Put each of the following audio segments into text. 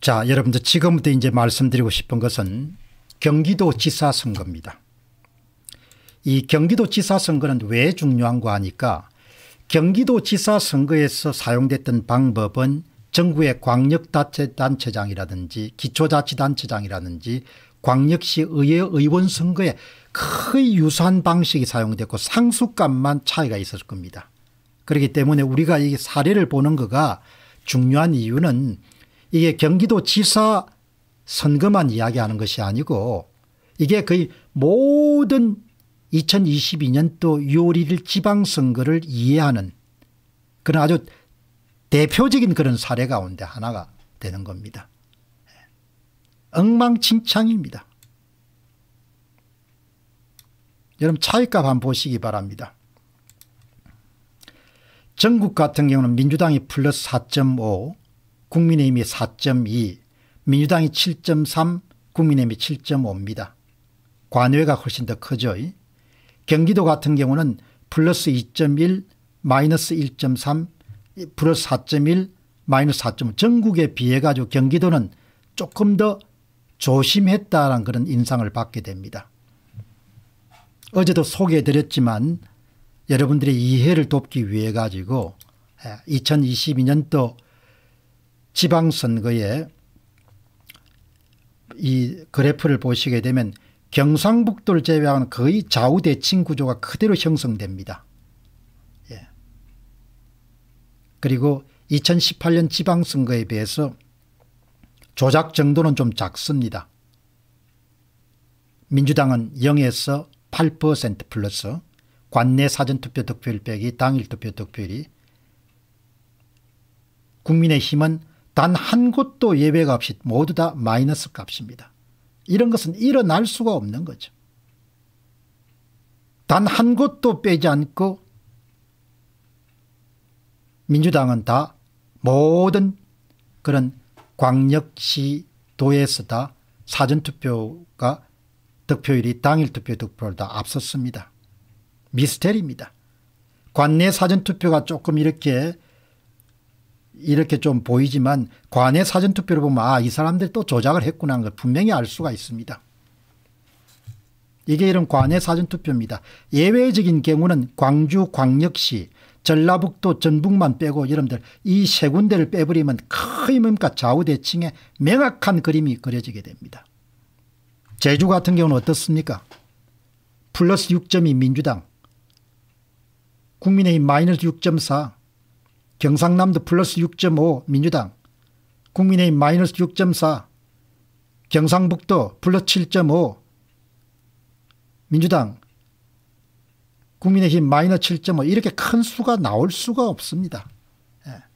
자 여러분들 지금부터 이제 말씀드리고 싶은 것은 경기도지사 선거입니다. 이 경기도지사 선거는 왜 중요한가 하니까 경기도지사 선거에서 사용됐던 방법은 정부의 광역단체장이라든지 기초자치단체장이라든지 광역시 의회 의원 선거에 거의 유사한 방식이 사용됐고 상수값만 차이가 있었을 겁니다. 그렇기 때문에 우리가 이 사례를 보는 거가 중요한 이유는 이게 경기도 지사 선거만 이야기하는 것이 아니고 이게 거의 모든 2022년도 6월 1일 지방선거를 이해하는 그런 아주 대표적인 그런 사례 가운데 하나가 되는 겁니다. 엉망진창입니다. 여러분 차이값 한번 보시기 바랍니다. 전국 같은 경우는 민주당이 플러스 4.5 국민의힘이 4.2, 민주당이 7.3, 국민의힘이 7.5입니다. 관외가 훨씬 더 크죠. 경기도 같은 경우는 플러스 2.1, 마이너스 1.3, 플러스 4.1, 마이너스 4.5 전국에 비해 가지고 경기도는 조금 더 조심했다라는 그런 인상을 받게 됩니다. 어제도 소개해드렸지만 여러분들의 이해를 돕기 위해 가지고 2022년도 예, 지방선거에 이 그래프를 보시게 되면 경상북도를 제외한 거의 좌우대칭 구조가 그대로 형성됩니다. 예. 그리고 2018년 지방선거에 비해서 조작 정도는 좀 작습니다. 민주당은 0에서 8% 플러스 관내 사전투표 득표율 빼기 당일 투표 득표율이 국민의힘은 단한 곳도 예외가 없이 모두 다 마이너스 값입니다. 이런 것은 일어날 수가 없는 거죠. 단 한 곳도 빼지 않고 민주당은 다 모든 그런 광역시 도에서 다 사전투표가 득표율이 당일 투표 득표를 다 앞섰습니다. 미스테리입니다. 관내 사전투표가 조금 이렇게 이렇게 좀 보이지만 관내 사전투표를 보면 아, 이 사람들이 또 조작을 했구나 하는 걸 분명히 알 수가 있습니다. 이게 이런 관내 사전투표입니다. 예외적인 경우는 광주 광역시, 전라북도 전북만 빼고 여러분들 이 세 군데를 빼버리면 거의 뭔가 좌우대칭에 명확한 그림이 그려지게 됩니다. 제주 같은 경우는 어떻습니까? 플러스 6.2 민주당, 국민의힘 마이너스 6.4, 경상남도 플러스 6.5 민주당, 국민의힘 마이너스 6.4, 경상북도 플러스 7.5 민주당, 국민의힘 마이너스 7.5 이렇게 큰 수가 나올 수가 없습니다. 예.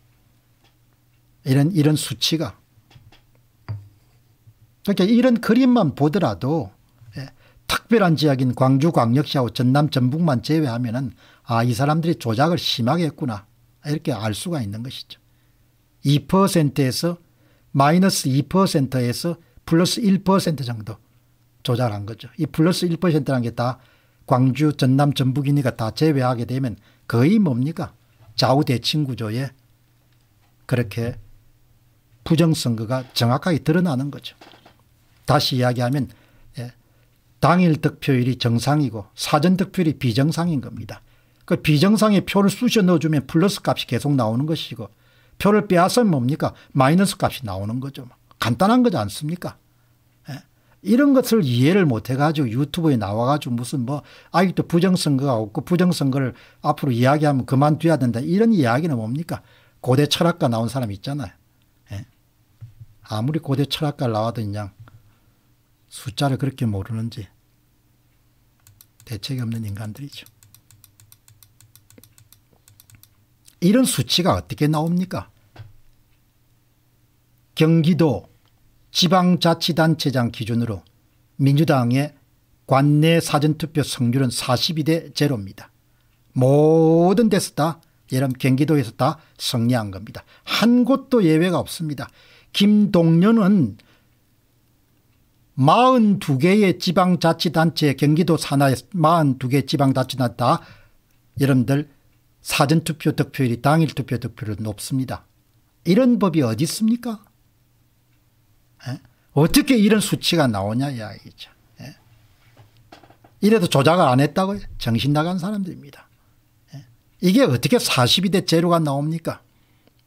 이런 이런 수치가 그러니까 이런 그림만 보더라도 예, 특별한 지역인 광주광역시하고 전남 전북만 제외하면아이 사람들이 조작을 심하게 했구나 이렇게 알 수가 있는 것이죠. 2%에서 마이너스 2%에서 플러스 1% 정도 조절한 거죠. 이 플러스 1%라는 게 다 광주, 전남, 전북이니까 다 제외하게 되면 거의 뭡니까? 좌우 대칭 구조에 그렇게 부정선거가 정확하게 드러나는 거죠. 다시 이야기하면 예, 당일 득표율이 정상이고 사전 득표율이 비정상인 겁니다. 그 비정상의 표를 쑤셔 넣어주면 플러스 값이 계속 나오는 것이고 표를 빼앗으면 뭡니까? 마이너스 값이 나오는 거죠. 뭐 간단한 거지 않습니까? 예. 이런 것을 이해를 못해가지고 유튜브에 나와가지고 무슨 뭐 아직도 부정선거가 없고 부정선거를 앞으로 이야기하면 그만둬야 된다 이런 이야기는 뭡니까? 고대 철학가 나온 사람 있잖아요. 예. 아무리 고대 철학가 나와도 그냥 숫자를 그렇게 모르는지 대책이 없는 인간들이죠. 이런 수치가 어떻게 나옵니까? 경기도 지방자치단체장 기준으로 민주당의 관내 사전투표 성률은 42대 0입니다. 모든 데서 다 예를 경기도에서 다 승리한 겁니다. 한 곳도 예외가 없습니다. 김동연은 42개의 지방자치단체 경기도 산하에 42개 지방자치단체 다 여러분들 사전투표 득표율이 당일 투표 득표율 높습니다. 이런 법이 어디 있습니까? 에? 어떻게 이런 수치가 나오냐 이야기죠. 에? 이래도 조작을 안 했다고요? 정신 나간 사람들입니다. 에? 이게 어떻게 42대 제로가 나옵니까?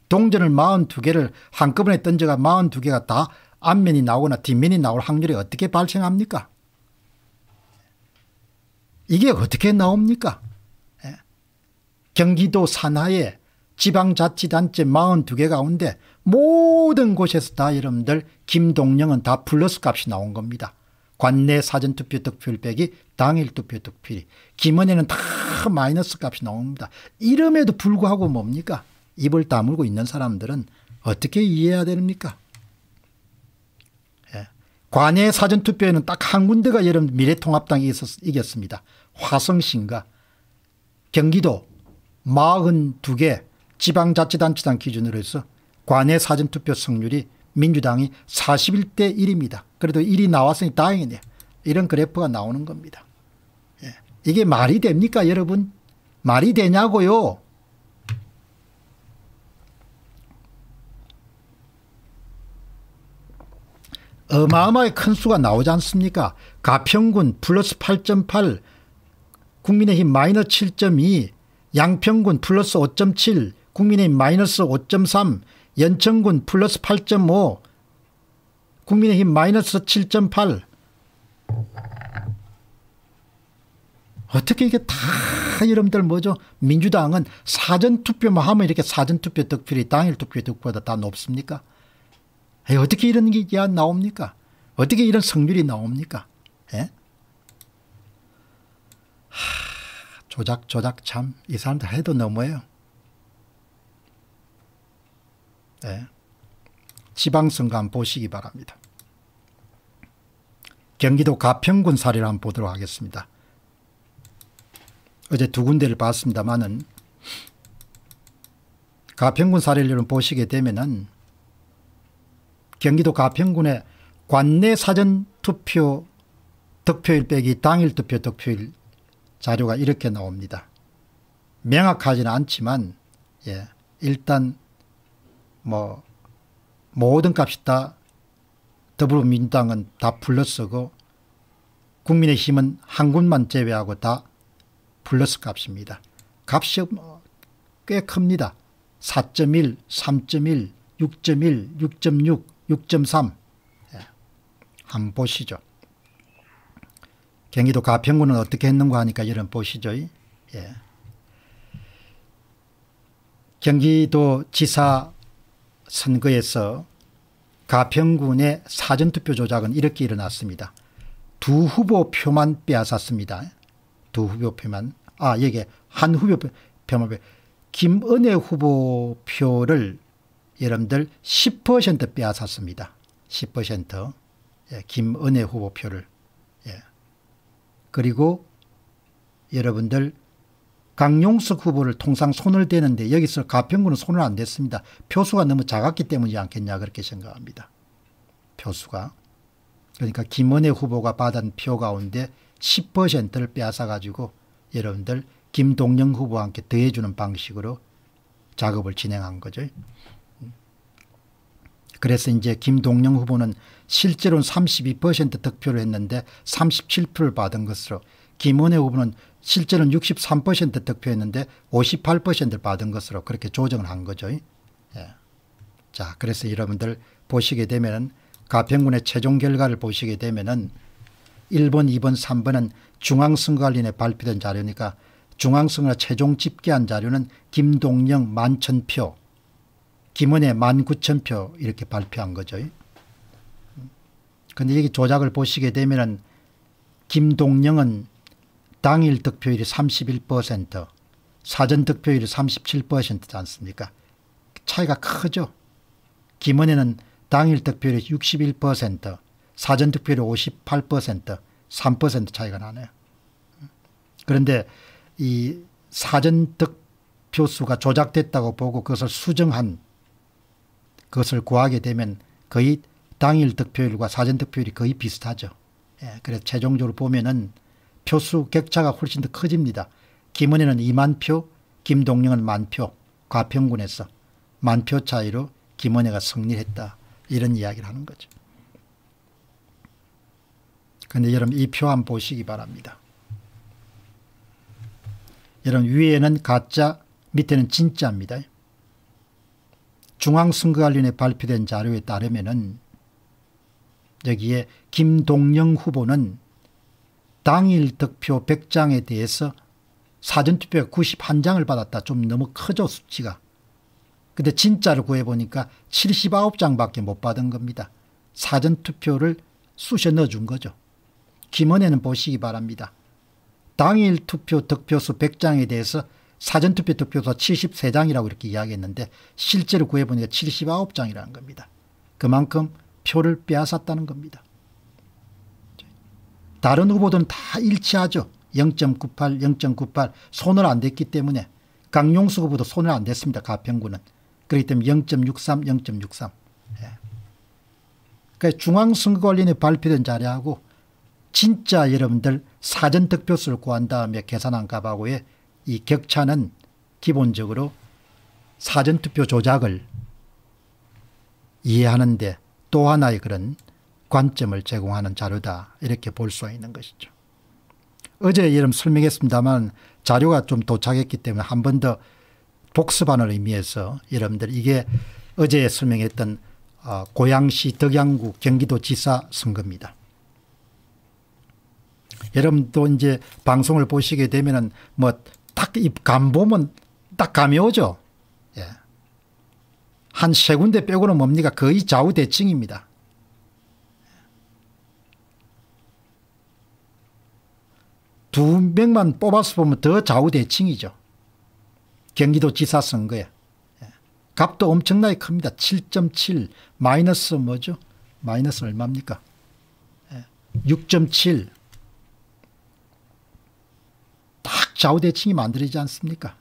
동전을 42개를 한꺼번에 던져가 42개가 다 앞면이 나오거나 뒷면이 나올 확률이 어떻게 발생합니까? 이게 어떻게 나옵니까? 경기도 산하에 지방자치단체 42개 가운데 모든 곳에서 다 여러분들 김동영은 다 플러스 값이 나온 겁니다. 관내 사전투표 득표율 빼기 당일 투표 득표율이 김원희는 다 마이너스 값이 나옵니다. 이름에도 불구하고 뭡니까? 입을 다물고 있는 사람들은 어떻게 이해해야 됩니까? 예. 관내 사전투표에는 딱 한 군데가 여러분 미래통합당이 있었, 이겼습니다. 화성신과 경기도 42개 지방자치단체장 기준으로 해서 관외 사전투표 성률이 민주당이 41대 1입니다. 그래도 1이 나왔으니 다행이네. 이런 그래프가 나오는 겁니다. 예. 이게 말이 됩니까 여러분? 말이 되냐고요. 어마어마하게 큰 수가 나오지 않습니까? 가평군 플러스 8.8 국민의힘 마이너 7.2 양평군 플러스 5.7 국민의힘 마이너스 5.3 연천군 플러스 8.5 국민의힘 마이너스 7.8 어떻게 이게 다 여러분들 뭐죠 민주당은 사전투표만 뭐 하면 이렇게 사전투표 득표율이 당일투표 득표보다 다 높습니까 에이, 어떻게 이런 게 나옵니까 어떻게 이런 성률이 나옵니까 예? 하... 조작 조작 참이 사람 들 해도 너무해요. 네. 지방선거 한 보시기 바랍니다. 경기도 가평군 사례를 한번 보도록 하겠습니다. 어제 두 군데를 봤습니다만은 가평군 사례를 보시게 되면은 경기도 가평군의 관내 사전 투표 득표일 빼기 당일 투표 득표일 자료가 이렇게 나옵니다. 명확하지는 않지만 예, 일단 뭐 모든 값이 다 더불어민주당은 다 불러쓰고 국민의힘은 한 군만 제외하고 다 플러스 값입니다. 값이 뭐 꽤 큽니다. 4.1, 3.1, 6.1, 6.6, 6.3 예. 한번 보시죠. 경기도 가평군은 어떻게 했는가 하니까 이런 보시죠. 예. 경기도 지사 선거에서 가평군의 사전투표 조작은 이렇게 일어났습니다. 두 후보 표만 빼앗았습니다. 두 후보 표만. 아, 여기 한 후보 표만 빼. 김은혜 후보 표를 여러분들 10% 빼앗았습니다. 10%. 예, 김은혜 후보 표를. 그리고 여러분들 강용석 후보를 통상 손을 대는데 여기서 가평구는 손을 안 댔습니다. 표수가 너무 작았기 때문이지 않겠냐 그렇게 생각합니다. 표수가. 그러니까 김은혜 후보가 받은 표 가운데 10%를 빼앗아가지고 여러분들 김동영 후보와 함께 더해주는 방식으로 작업을 진행한 거죠. 그래서 이제 김동영 후보는 실제로는 32% 득표를 했는데 3 7를 받은 것으로 김원혜 후보는 실제로는 63% 득표했는데 58%를 받은 것으로 그렇게 조정을 한 거죠. 예. 자, 그래서 여러분들 보시게 되면 가평군의 최종 결과를 보시게 되면 1번, 2번, 3번은 중앙선거관리에 발표된 자료니까 중앙선거 최종 집계한 자료는 김동영 만천표, 김원혜 만구천표 이렇게 발표한 거죠. 근데 여기 조작을 보시게 되면은 김동영은 당일 득표율이 31% 사전 득표율이 37%지 않습니까? 차이가 크죠. 김은혜는 당일 득표율이 61%, 사전 득표율이 58%, 3% 차이가 나네요. 그런데 이 사전 득표수가 조작됐다고 보고 그것을 수정한 그것을 구하게 되면 거의 당일 득표율과 사전 득표율이 거의 비슷하죠. 예, 그래서 최종적으로 보면은 표수 격차가 훨씬 더 커집니다. 김은혜는 2만 표, 김동영은 만 표, 과평군에서 만 표 차이로 김은혜가 승리했다. 이런 이야기를 하는 거죠. 근데 여러분 이 표한 보시기 바랍니다. 여러분 위에는 가짜, 밑에는 진짜입니다. 중앙선거관리에 발표된 자료에 따르면은 여기에 김동영 후보는 당일 득표 100장에 대해서 사전투표 91장을 받았다. 좀 너무 커져 수치가. 근데 진짜를 구해보니까 79장밖에 못 받은 겁니다. 사전투표를 쑤셔 넣어준 거죠. 김원혜는 보시기 바랍니다. 당일 투표 득표수 100장에 대해서 사전투표 득표수 73장이라고 이렇게 이야기했는데 실제로 구해보니까 79장이라는 겁니다. 그만큼 표를 빼앗았다는 겁니다. 다른 후보들은 다 일치하죠. 0.98, 0.98 손을 안 댔기 때문에 강용수 후보도 손을 안 댔습니다. 가평구는. 그렇기 때문에 0.63, 0.63. 예. 그러니까 중앙선거관리원 발표된 자료하고 진짜 여러분들 사전 득표수를 구한 다음에 계산한 값하고의 이 격차는 기본적으로 사전투표 조작을 이해하는데 또 하나의 그런 관점을 제공하는 자료다 이렇게 볼 수 있는 것이죠. 어제 이름 설명했습니다만 자료가 좀 도착했기 때문에 한 번 더 복습하는 의미에서 여러분들 이게 어제 설명했던 어, 고양시 덕양구 경기도지사 선거입니다. 여러분도 이제 방송을 보시게 되면은 뭐딱이감 보면 딱 감이 오죠. 한세 군데 빼고는 뭡니까 거의 좌우대칭입니다. 두 명만 뽑아서 보면 더 좌우대칭이죠. 경기도 지사 선거에. 예. 값도 엄청나게 큽니다. 7.7 마이너스 뭐죠? 마이너스 얼마입니까? 6.7딱 예. 좌우대칭이 만들어지지 않습니까?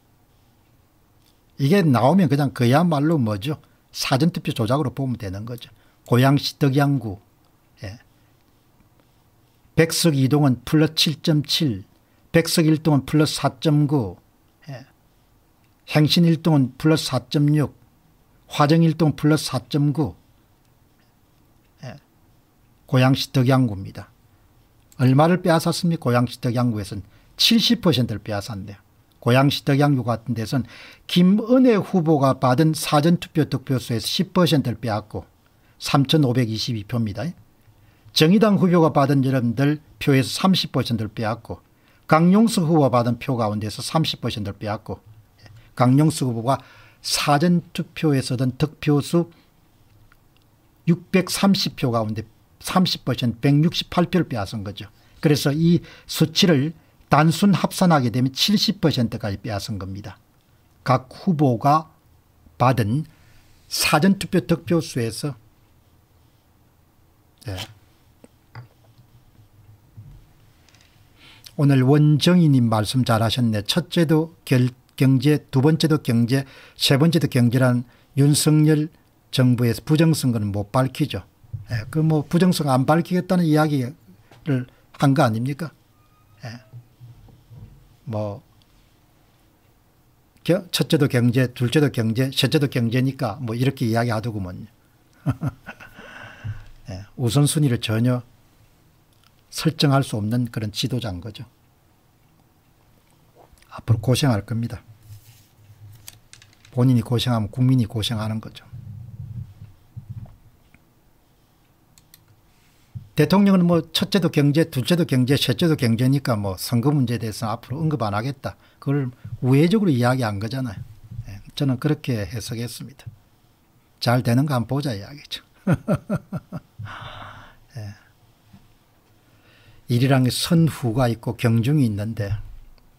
이게 나오면 그냥 그야말로 뭐죠? 사전투표 조작으로 보면 되는 거죠. 고양시 덕양구 예. 백석 이동은 플러스 7.7 백석 일동은 플러스 4.9 예. 행신 일동은 플러스 4.6 화정 일동 플러스 4.9 예. 고양시 덕양구입니다. 얼마를 빼앗았습니까? 고양시 덕양구에서는 70%를 빼앗았네요. 고양시 덕양구 같은 데선 김은혜 후보가 받은 사전투표 득표수에서 10%를 빼앗고 3,522표입니다. 정의당 후보가 받은 여러분들 표에서 30%를 빼앗고 강용수 후보가 받은 표 가운데서 30%를 빼앗고 강용수 후보가 사전투표에서 든 득표수 630표 가운데 30% 168표를 빼앗은 거죠. 그래서 이 수치를 단순 합산하게 되면 70%까지 빼앗은 겁니다. 각 후보가 받은 사전투표 득표수에서 네. 오늘 원정희님 말씀 잘하셨네. 첫째도 결, 경제, 두 번째도 경제, 세 번째도 경제란 윤석열 정부에서 부정선거는 못 밝히죠. 예, 그뭐 부정선거 안 밝히겠다는 이야기를 한 거 아닙니까? 예. 뭐 첫째도 경제, 둘째도 경제, 셋째도 경제니까 뭐 이렇게 이야기하더구먼요. 예, 우선순위를 전혀 설정할 수 없는 그런 지도자인 거죠. 앞으로 고생할 겁니다. 본인이 고생하면 국민이 고생하는 거죠. 대통령은 뭐 첫째도 경제, 둘째도 경제, 셋째도 경제니까 뭐 선거 문제에 대해서 앞으로 언급 안 하겠다. 그걸 우회적으로 이야기한 거잖아요. 예, 저는 그렇게 해석했습니다. 잘 되는 거 한번 보자 이야기죠. 예. 일이랑 선후가 있고 경중이 있는데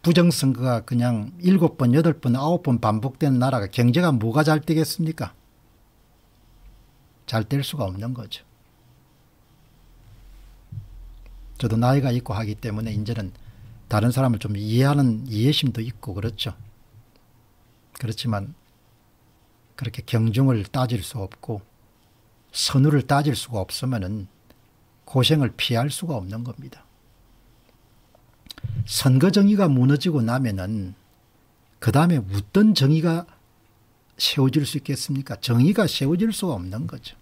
부정선거가 그냥 일곱 번, 여덟 번, 아홉 번 반복되는 나라가 경제가 뭐가 잘 되겠습니까? 잘 될 수가 없는 거죠. 저도 나이가 있고 하기 때문에 이제는 다른 사람을 좀 이해하는 이해심도 있고 그렇죠. 그렇지만 그렇게 경중을 따질 수 없고 선우를 따질 수가 없으면 고생을 피할 수가 없는 겁니다. 선거 정의가 무너지고 나면은 그 다음에 어떤 정의가 세워질 수 있겠습니까? 정의가 세워질 수가 없는 거죠.